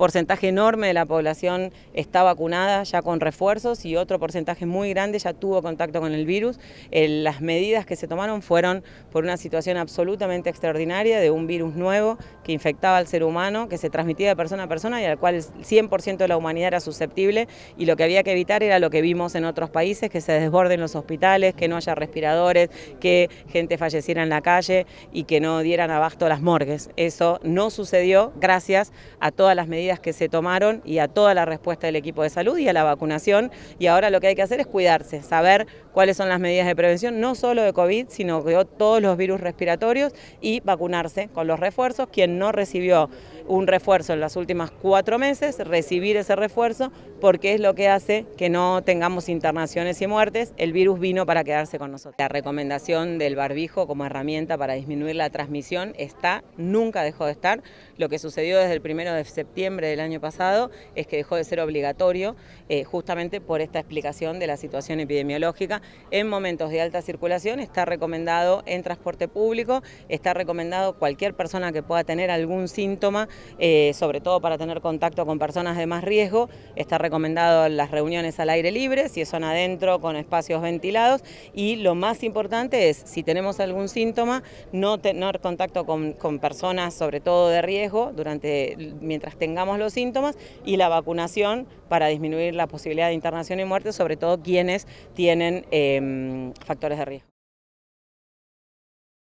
porcentaje enorme de la población está vacunada ya con refuerzos y otro porcentaje muy grande ya tuvo contacto con el virus. las medidas que se tomaron fueron por una situación absolutamente extraordinaria de un virus nuevo que infectaba al ser humano, que se transmitía de persona a persona y al cual el 100% de la humanidad era susceptible y lo que había que evitar era lo que vimos en otros países, que se desborden los hospitales, que no haya respiradores, que gente falleciera en la calle y que no dieran abasto a las morgues. Eso no sucedió gracias a todas las medidas que se tomaron y a toda la respuesta del equipo de salud y a la vacunación. Y ahora lo que hay que hacer es cuidarse, saber cuáles son las medidas de prevención, no solo de COVID, sino de todos los virus respiratorios y vacunarse con los refuerzos. Quien no recibió un refuerzo en las últimas cuatro meses, recibir ese refuerzo porque es lo que hace que no tengamos internaciones y muertes. El virus vino para quedarse con nosotros. La recomendación del barbijo como herramienta para disminuir la transmisión está, nunca dejó de estar. Lo que sucedió desde el primero de septiembre del año pasado es que dejó de ser obligatorio eh, justamente por esta explicación de la situación epidemiológica. En momentos de alta circulación está recomendado en transporte público, está recomendado cualquier persona que pueda tener algún síntoma, eh, sobre todo para tener contacto con personas de más riesgo, está recomendado las reuniones al aire libre, si son adentro con espacios ventilados y lo más importante es si tenemos algún síntoma no tener contacto con, con personas sobre todo de riesgo durante mientras tengamos los síntomas y la vacunación para disminuir la posibilidad de internación y muerte, sobre todo quienes tienen em, factores de riesgo.